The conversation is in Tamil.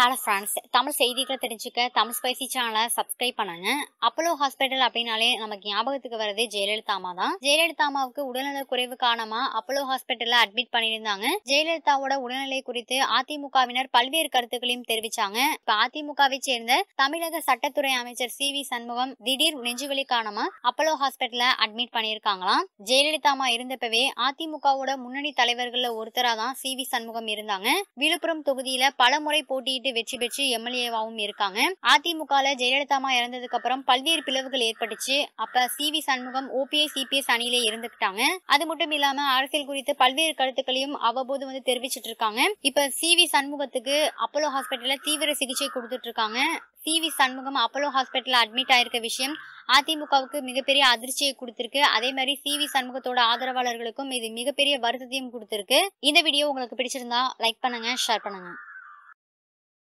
ஹலோ ஃப்ரெண்ட்ஸ் தமிழ் செய்திகளை தெரிஞ்சுக்க தமிழ் ஸ்பைசி சேனலை சப்ஸ்கிரைப் பண்ணுங்க அப்போலோ ஹாஸ்பிட்டல் அப்படின்னாலே நமக்கு ஞாபகத்துக்கு வரது ஜெயலலிதா அம்மா தான் ஜெயலலிதா அம்மாவுக்கு உடல்நல குறைவு காரணமா அப்போலோ ஹாஸ்பிட்டல்ல அட்மிட் பண்ணியிருந்தாங்க ஜெயலலிதாவோட உடல்நிலை குறித்து அதிமுகவினர் பல்வேறு கருத்துக்களையும் தெரிவிச்சாங்க இப்ப அதிமுகவை சேர்ந்த தமிழக சட்டத்துறை அமைச்சர் சி வி சண்முகம் திடீர் நெஞ்சுவலி காரணமா அப்போலோ ஹாஸ்பிட்டல்ல அட்மிட் பண்ணியிருக்காங்களாம் ஜெயலலிதா அம்மா இருந்தப்பவே அதிமுகவோட முன்னணி தலைவர்கள் ஒருத்தரா தான் சி வி சண்முகம் இருந்தாங்க விழுப்புரம் தொகுதியில பல முறை போட்டியிட்டு போட்டியிட்டு வெற்றி பெற்று எம்எல்ஏவாகவும் இருக்காங்க அதிமுக ஜெயலலிதாமா இறந்ததுக்கு அப்புறம் பல்வேறு பிளவுகள் ஏற்பட்டுச்சு அப்ப C V Shanmugam OPS CPS அணியிலே இருந்துகிட்டாங்க அது மட்டும் இல்லாம அரசியல் குறித்து பல்வேறு கருத்துக்களையும் அவ்வப்போது வந்து தெரிவிச்சிட்டு இருக்காங்க இப்ப சி வி சண்முகத்துக்கு அப்போலோ ஹாஸ்பிட்டல்ல தீவிர சிகிச்சை கொடுத்துட்டு இருக்காங்க C V Shanmugam Apollo hospital admit ஆயிருக்க விஷயம் அதிமுகவுக்கு மிகப்பெரிய அதிர்ச்சியை கொடுத்திருக்கு அதே மாதிரி சி வி சண்முகத்தோட ஆதரவாளர்களுக்கும் இது மிகப்பெரிய வருத்தத்தையும் கொடுத்திருக்கு இந்த வீடியோ உங்களுக்கு பிடிச்சிருந்தா லைக் பண்ணுங்க ஷேர் பண்ணுங்க